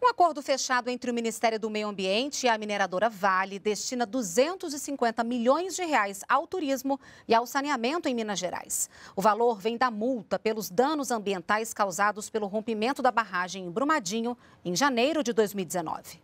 Um acordo fechado entre o Ministério do Meio Ambiente e a mineradora Vale destina 250 milhões de reais ao turismo e ao saneamento em Minas Gerais. O valor vem da multa pelos danos ambientais causados pelo rompimento da barragem em Brumadinho em janeiro de 2019.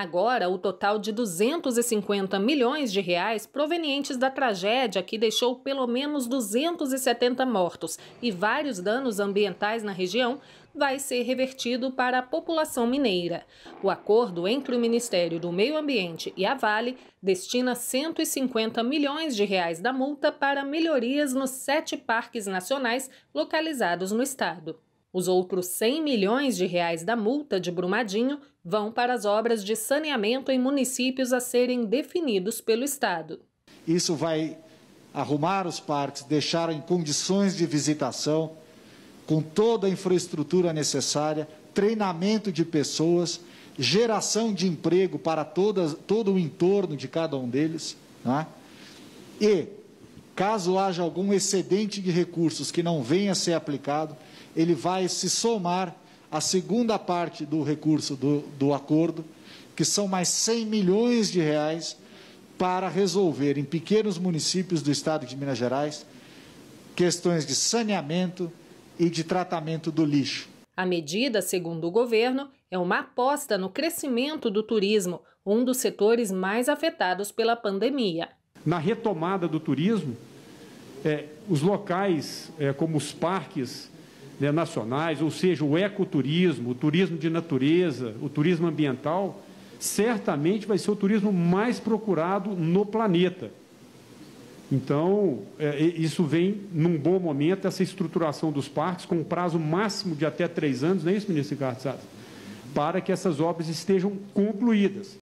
Agora, o total de 250 milhões de reais provenientes da tragédia que deixou pelo menos 270 mortos e vários danos ambientais na região vai ser revertido para a população mineira. O acordo entre o Ministério do Meio Ambiente e a Vale destina 150 milhões de reais da multa para melhorias nos sete parques nacionais localizados no estado. Os outros 100 milhões de reais da multa de Brumadinho vão para as obras de saneamento em municípios a serem definidos pelo Estado. Isso vai arrumar os parques, deixar em condições de visitação, com toda a infraestrutura necessária, treinamento de pessoas, geração de emprego para todas, todo o entorno de cada um deles. Né? E Caso haja algum excedente de recursos que não venha a ser aplicado, ele vai se somar à segunda parte do recurso do, do acordo, que são mais 100 milhões de reais para resolver em pequenos municípios do estado de Minas Gerais questões de saneamento e de tratamento do lixo. A medida, segundo o governo, é uma aposta no crescimento do turismo, um dos setores mais afetados pela pandemia. Na retomada do turismo, é, os locais, é, como os parques né, nacionais, ou seja, o ecoturismo, o turismo de natureza, o turismo ambiental, certamente vai ser o turismo mais procurado no planeta. Então, é, isso vem num bom momento, essa estruturação dos parques, com um prazo máximo de até três anos, não é isso, ministro Ricardo Sato? Para que essas obras estejam concluídas.